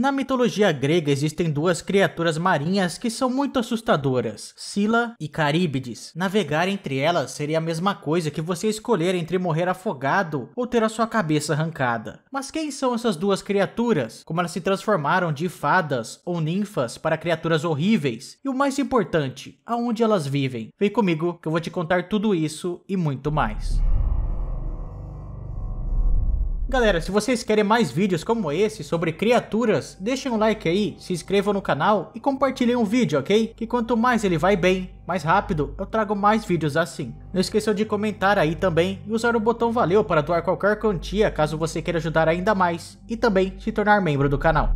Na mitologia grega existem duas criaturas marinhas que são muito assustadoras, Scylla e Caríbides. Navegar entre elas seria a mesma coisa que você escolher entre morrer afogado ou ter a sua cabeça arrancada. Mas quem são essas duas criaturas? Como elas se transformaram de fadas ou ninfas para criaturas horríveis? E o mais importante, aonde elas vivem? Vem comigo que eu vou te contar tudo isso e muito mais. Galera, se vocês querem mais vídeos como esse sobre criaturas, deixem um like aí, se inscrevam no canal e compartilhem o vídeo, ok? Que quanto mais ele vai bem, mais rápido, eu trago mais vídeos assim. Não esqueçam de comentar aí também e usar o botão valeu para doar qualquer quantia caso você queira ajudar ainda mais e também se tornar membro do canal.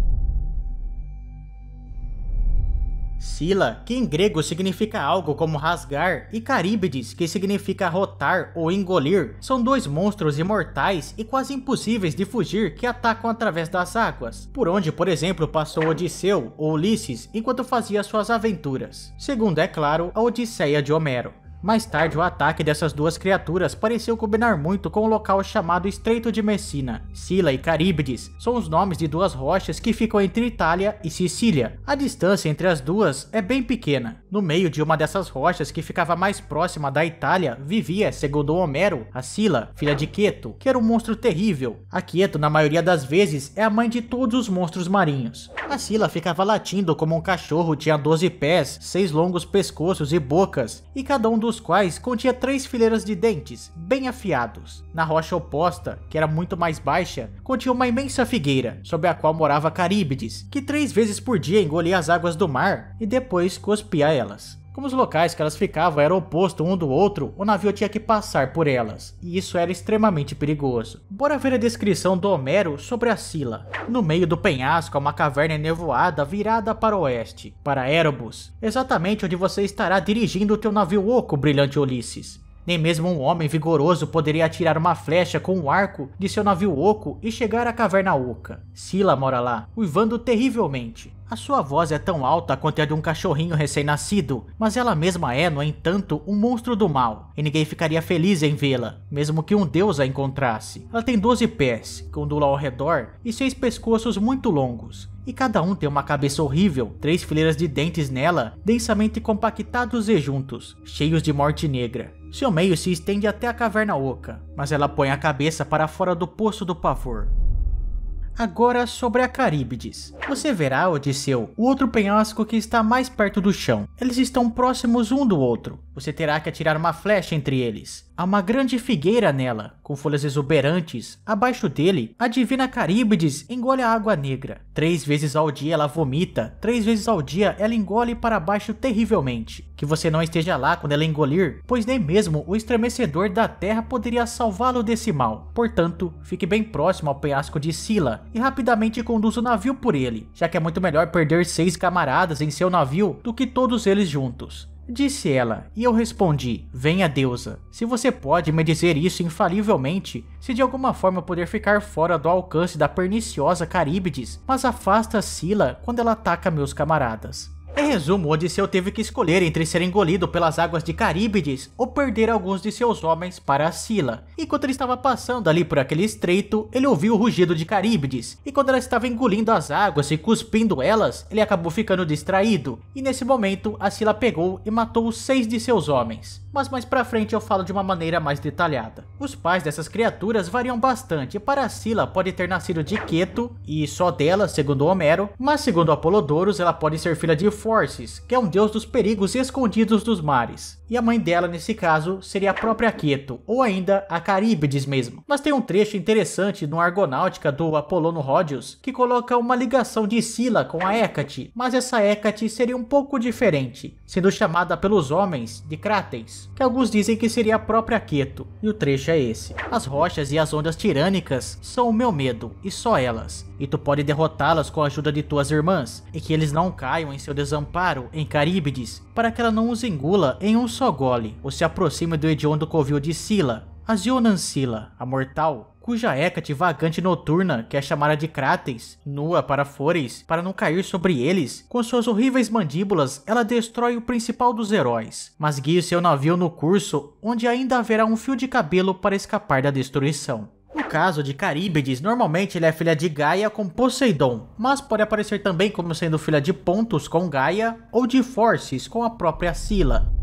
Sila, que em grego significa algo como rasgar, e Caríbides, que significa rotar ou engolir, são dois monstros imortais e quase impossíveis de fugir que atacam através das águas, por onde, por exemplo, passou Odisseu ou Ulisses enquanto fazia suas aventuras, segundo é claro a Odisseia de Homero. Mais tarde, o ataque dessas duas criaturas pareceu combinar muito com o um local chamado Estreito de Messina. Sila e Caríbides são os nomes de duas rochas que ficam entre Itália e Sicília. A distância entre as duas é bem pequena. No meio de uma dessas rochas que ficava mais próxima da Itália, vivia, segundo Homero, a Sila, filha de Queto, que era um monstro terrível. A Queto, na maioria das vezes, é a mãe de todos os monstros marinhos. A Sila ficava latindo como um cachorro, tinha 12 pés, seis longos pescoços e bocas, e cada um dos dos quais continha três fileiras de dentes, bem afiados. Na rocha oposta, que era muito mais baixa, continha uma imensa figueira, sob a qual morava Caríbides, que três vezes por dia engolia as águas do mar e depois cuspia elas. Como os locais que elas ficavam eram opostos um do outro, o navio tinha que passar por elas, e isso era extremamente perigoso. Bora ver a descrição do Homero sobre a Sila. No meio do penhasco há uma caverna nevoada virada para o oeste, para Erebus, exatamente onde você estará dirigindo o teu navio oco, brilhante Ulisses. Nem mesmo um homem vigoroso poderia atirar uma flecha com um arco de seu navio oco e chegar à caverna oca. Sila mora lá, uivando terrivelmente. A sua voz é tão alta quanto a de um cachorrinho recém-nascido, mas ela mesma é, no entanto, um monstro do mal, e ninguém ficaria feliz em vê-la, mesmo que um deus a encontrasse. Ela tem 12 pés, que ondula ao redor, e seis pescoços muito longos, e cada um tem uma cabeça horrível, três fileiras de dentes nela, densamente compactados e juntos, cheios de morte negra. Seu meio se estende até a caverna oca, mas ela põe a cabeça para fora do poço do pavor. Agora sobre a Caríbides. Você verá, Odisseu, o outro penhasco que está mais perto do chão. Eles estão próximos um do outro. Você terá que atirar uma flecha entre eles. Há uma grande figueira nela, com folhas exuberantes. Abaixo dele, a divina Caríbides engole a água negra. Três vezes ao dia ela vomita, três vezes ao dia ela engole para baixo terrivelmente. Que você não esteja lá quando ela engolir, pois nem mesmo o estremecedor da terra poderia salvá-lo desse mal. Portanto, fique bem próximo ao penhasco de Sila e rapidamente conduza o navio por ele, já que é muito melhor perder seis camaradas em seu navio do que todos eles juntos. Disse ela, e eu respondi: Venha, deusa. Se você pode me dizer isso infalivelmente, se de alguma forma poder ficar fora do alcance da perniciosa Caríbides, mas afasta Sila quando ela ataca meus camaradas. Em resumo, Odisseu teve que escolher entre ser engolido pelas águas de Caríbides ou perder alguns de seus homens para a Sila. Enquanto ele estava passando ali por aquele estreito, ele ouviu o rugido de Caríbides, e quando ela estava engolindo as águas e cuspindo elas, ele acabou ficando distraído, e nesse momento a Sila pegou e matou seis de seus homens. Mas mais pra frente eu falo de uma maneira mais detalhada. Os pais dessas criaturas variam bastante, e para a Sila pode ter nascido de Queto, e só dela, segundo Homero, mas segundo Apolodorus, ela pode ser filha de Forces, que é um deus dos perigos escondidos dos mares. E a mãe dela, nesse caso, seria a própria Queto, ou ainda a Caríbides mesmo. Mas tem um trecho interessante no Argonáutica do Apolono Rhodius, que coloca uma ligação de Sila com a Hecate, mas essa Hecate seria um pouco diferente, sendo chamada pelos homens de Cratens, que alguns dizem que seria a própria Queto, e o trecho é esse. As rochas e as ondas tirânicas são o meu medo, e só elas, e tu pode derrotá-las com a ajuda de tuas irmãs, e que eles não caiam em seu desafio desamparo em Caríbides para que ela não os engula em um só gole ou se aproxime do hediondo covil de Sila, a Zionancila, a mortal, cuja Hecate vagante noturna, que é chamada de Crates, nua para Fores, para não cair sobre eles, com suas horríveis mandíbulas, ela destrói o principal dos heróis, mas guia seu navio no curso onde ainda haverá um fio de cabelo para escapar da destruição. No caso de Caríbides, normalmente ele é filha de Gaia com Poseidon, mas pode aparecer também como sendo filha de Pontos com Gaia ou de Forces com a própria Scylla.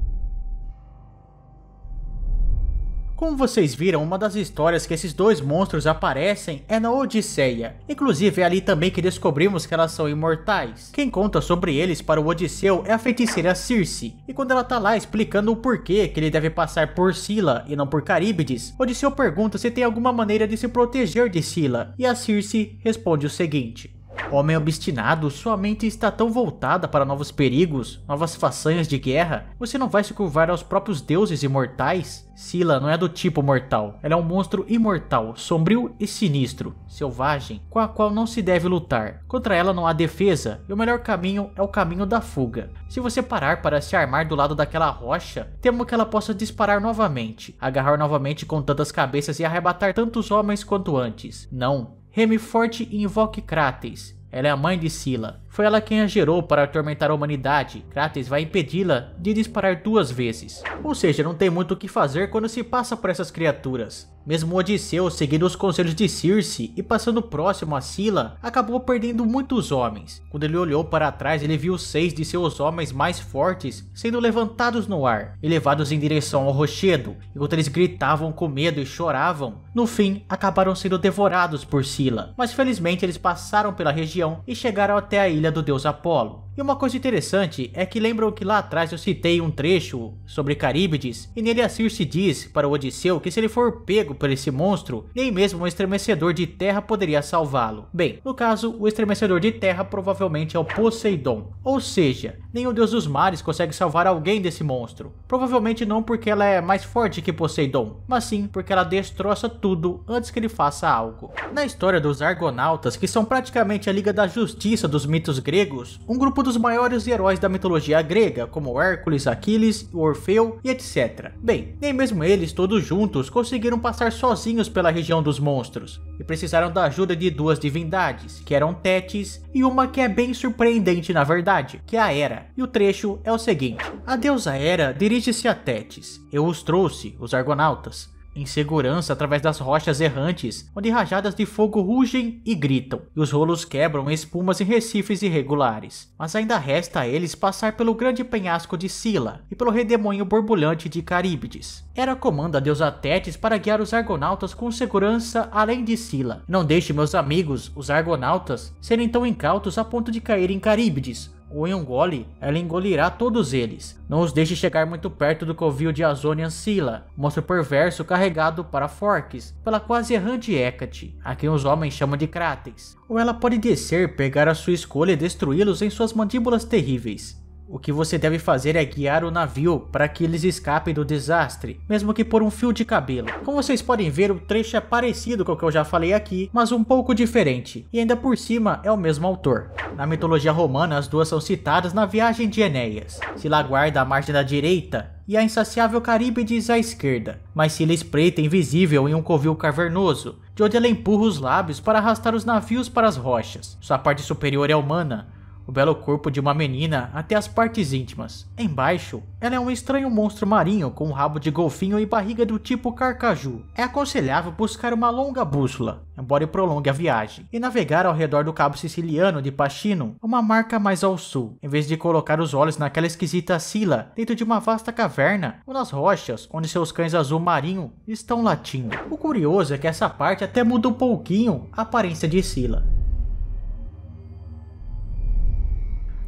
Como vocês viram, uma das histórias que esses dois monstros aparecem é na Odisseia. Inclusive, é ali também que descobrimos que elas são imortais. Quem conta sobre eles para o Odisseu é a feiticeira Circe. E quando ela tá lá explicando o porquê que ele deve passar por Scylla e não por Caríbides, Odisseu pergunta se tem alguma maneira de se proteger de Scylla. E a Circe responde o seguinte. Homem obstinado, sua mente está tão voltada para novos perigos, novas façanhas de guerra, você não vai se curvar aos próprios deuses imortais? Sila não é do tipo mortal, ela é um monstro imortal, sombrio e sinistro, selvagem, com a qual não se deve lutar. Contra ela não há defesa, e o melhor caminho é o caminho da fuga. Se você parar para se armar do lado daquela rocha, temo que ela possa disparar novamente, agarrar novamente com tantas cabeças e arrebatar tantos homens quanto antes. Não, Remi forte e invoque Cráteis. Ela é a mãe de Sila. Foi ela quem a gerou para atormentar a humanidade. Kratos vai impedi-la de disparar duas vezes. Ou seja, não tem muito o que fazer quando se passa por essas criaturas. Mesmo Odisseu, seguindo os conselhos de Circe e passando próximo a Scylla, acabou perdendo muitos homens. Quando ele olhou para trás, ele viu seis de seus homens mais fortes sendo levantados no ar e levados em direção ao rochedo, enquanto eles gritavam com medo e choravam. No fim, acabaram sendo devorados por Scylla, mas felizmente eles passaram pela região e chegaram até aí ilha do deus Apolo. E uma coisa interessante é que lembram que lá atrás eu citei um trecho sobre Caríbides, e nele a Circe diz para o Odisseu que se ele for pego por esse monstro, nem mesmo um estremecedor de terra poderia salvá-lo. Bem, no caso, o estremecedor de terra provavelmente é o Poseidon, ou seja, nem o deus dos mares consegue salvar alguém desse monstro. Provavelmente não porque ela é mais forte que Poseidon, mas sim porque ela destroça tudo antes que ele faça algo. Na história dos Argonautas, que são praticamente a Liga da Justiça dos mitos gregos, um grupo dos maiores heróis da mitologia grega, como Hércules, Aquiles, Orfeu e etc. Bem, nem mesmo eles todos juntos conseguiram passar sozinhos pela região dos monstros precisaram da ajuda de duas divindades, que eram Tétis e uma que é bem surpreendente na verdade, que é a Hera. E o trecho é o seguinte: A deusa Hera dirige-se a Tétis. Eu os trouxe, os argonautas em segurança através das rochas errantes, onde rajadas de fogo rugem e gritam, e os rolos quebram espumas e recifes irregulares. Mas ainda resta a eles passar pelo grande penhasco de Sila e pelo redemoinho borbulhante de Caríbides. Hera comanda a deusa Tétis para guiar os argonautas com segurança além de Sila Não deixe meus amigos, os argonautas, serem tão incautos a ponto de cair em Caríbides, o Yungoli, ela engolirá todos eles. Não os deixe chegar muito perto do covil de Azonian Scylla, monstro perverso carregado para Forques, pela quase errante Hecate, a quem os homens chamam de Cráteis. Ou ela pode descer, pegar a sua escolha e destruí-los em suas mandíbulas terríveis. O que você deve fazer é guiar o navio para que eles escapem do desastre, mesmo que por um fio de cabelo. Como vocês podem ver, o trecho é parecido com o que eu já falei aqui, mas um pouco diferente, e ainda por cima é o mesmo autor. Na mitologia romana, as duas são citadas na viagem de Enéas. Se guarda a margem da direita, e a insaciável Caríbides à esquerda, mas se espreita invisível em um covil cavernoso, de onde ela empurra os lábios para arrastar os navios para as rochas. Sua parte superior é humana, o belo corpo de uma menina até as partes íntimas. Embaixo, ela é um estranho monstro marinho com um rabo de golfinho e barriga do tipo carcaju. É aconselhável buscar uma longa bússola, embora prolongue a viagem, e navegar ao redor do cabo siciliano de Pachino, uma marca mais ao sul, em vez de colocar os olhos naquela esquisita sila dentro de uma vasta caverna ou nas rochas onde seus cães azul marinho estão latindo. O curioso é que essa parte até muda um pouquinho a aparência de sila.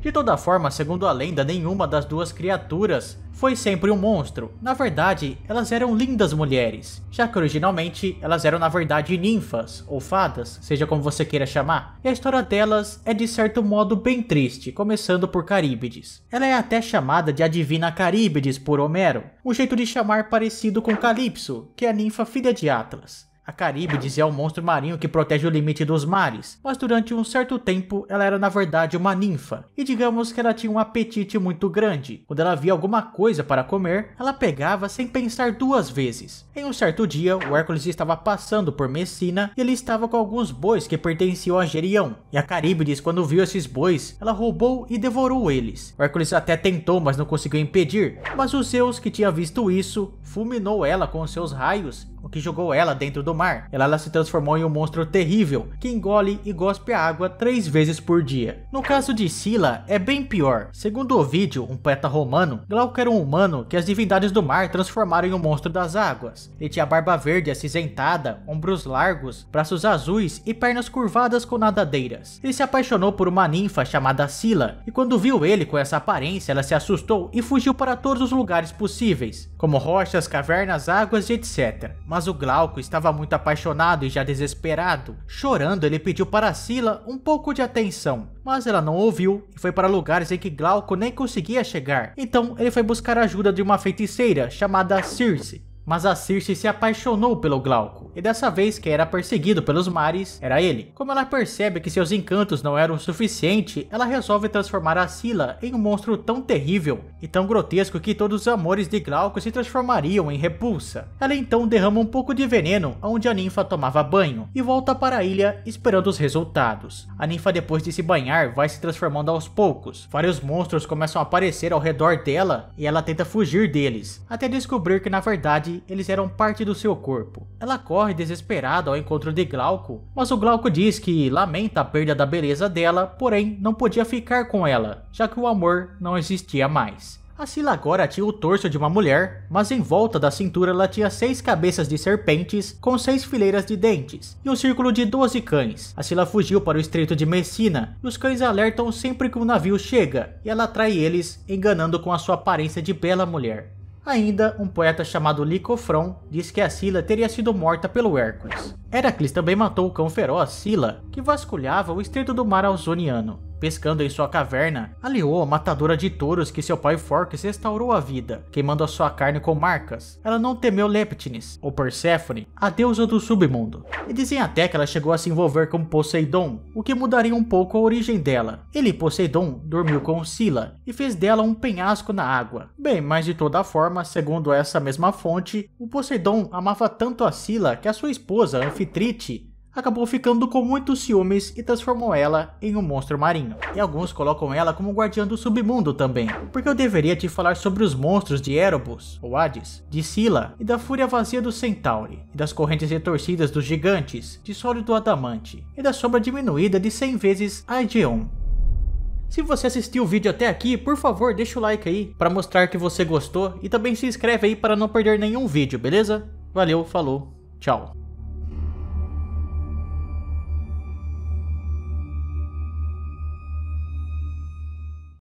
De toda forma, segundo a lenda, nenhuma das duas criaturas foi sempre um monstro. Na verdade, elas eram lindas mulheres, já que originalmente elas eram na verdade ninfas ou fadas, seja como você queira chamar. E a história delas é de certo modo bem triste, começando por Caríbides. Ela é até chamada de a divina Caríbides por Homero, um jeito de chamar parecido com Calypso, que é a ninfa filha de Atlas. A Caríbides é um monstro marinho que protege o limite dos mares, mas durante um certo tempo ela era na verdade uma ninfa, e digamos que ela tinha um apetite muito grande. Quando ela via alguma coisa para comer, ela pegava sem pensar duas vezes. Em um certo dia, o Hércules estava passando por Messina e ele estava com alguns bois que pertenciam a Gerião, e a Caríbides, quando viu esses bois, ela roubou e devorou eles. O Hércules até tentou, mas não conseguiu impedir, mas os Zeus, que tinha visto isso, fulminou ela com seus raios o que jogou ela dentro do mar. Ela, ela se transformou em um monstro terrível, que engole e gospe a água três vezes por dia. No caso de Scylla, é bem pior. Segundo o vídeo, um poeta romano, Glauco era um humano que as divindades do mar transformaram em um monstro das águas. Ele tinha barba verde acinzentada, ombros largos, braços azuis e pernas curvadas com nadadeiras. Ele se apaixonou por uma ninfa chamada Scylla, e quando viu ele com essa aparência, ela se assustou e fugiu para todos os lugares possíveis, como rochas, cavernas, águas e etc mas o Glauco estava muito apaixonado e já desesperado. Chorando, ele pediu para Sila um pouco de atenção, mas ela não ouviu e foi para lugares em que Glauco nem conseguia chegar. Então, ele foi buscar a ajuda de uma feiticeira chamada Circe. Mas a Circe se apaixonou pelo Glauco, e dessa vez quem era perseguido pelos mares era ele. Como ela percebe que seus encantos não eram o suficiente, ela resolve transformar a Sila em um monstro tão terrível e tão grotesco que todos os amores de Glauco se transformariam em repulsa. Ela então derrama um pouco de veneno onde a ninfa tomava banho e volta para a ilha esperando os resultados. A ninfa depois de se banhar vai se transformando aos poucos. Vários monstros começam a aparecer ao redor dela e ela tenta fugir deles, até descobrir que na verdade verdade, eles eram parte do seu corpo. Ela corre desesperada ao encontro de Glauco, mas o Glauco diz que lamenta a perda da beleza dela, porém não podia ficar com ela, já que o amor não existia mais. A Sila agora tinha o torso de uma mulher, mas em volta da cintura ela tinha seis cabeças de serpentes com seis fileiras de dentes e um círculo de 12 cães. A Sila fugiu para o estreito de Messina e os cães alertam sempre que um navio chega e ela atrai eles, enganando com a sua aparência de bela mulher. Ainda, um poeta chamado Licofron diz que a Sila teria sido morta pelo Hércules. Heracles também matou o cão feroz Sila, que vasculhava o estreito do mar ausoniano. Pescando em sua caverna, aliou a matadora de touros que seu pai Forks restaurou a vida, queimando a sua carne com marcas. Ela não temeu Leptines, ou Perséfone, a deusa do submundo. E dizem até que ela chegou a se envolver com Poseidon, o que mudaria um pouco a origem dela. Ele, Poseidon, dormiu com Scylla e fez dela um penhasco na água. Bem, mas de toda forma, segundo essa mesma fonte, o Poseidon amava tanto a Scylla que a sua esposa, Anfitrite, acabou ficando com muitos ciúmes e transformou ela em um monstro marinho. E alguns colocam ela como guardiã do submundo também, porque eu deveria te falar sobre os monstros de Erebus, ou Hades, de Scylla, e da fúria vazia do Centauri, e das correntes retorcidas dos gigantes, de sólido adamante, e da sombra diminuída de 100 vezes Aegeon, se você assistiu o vídeo até aqui, por favor, deixa o like aí para mostrar que você gostou e também se inscreve aí para não perder nenhum vídeo, beleza? Valeu, falou, tchau.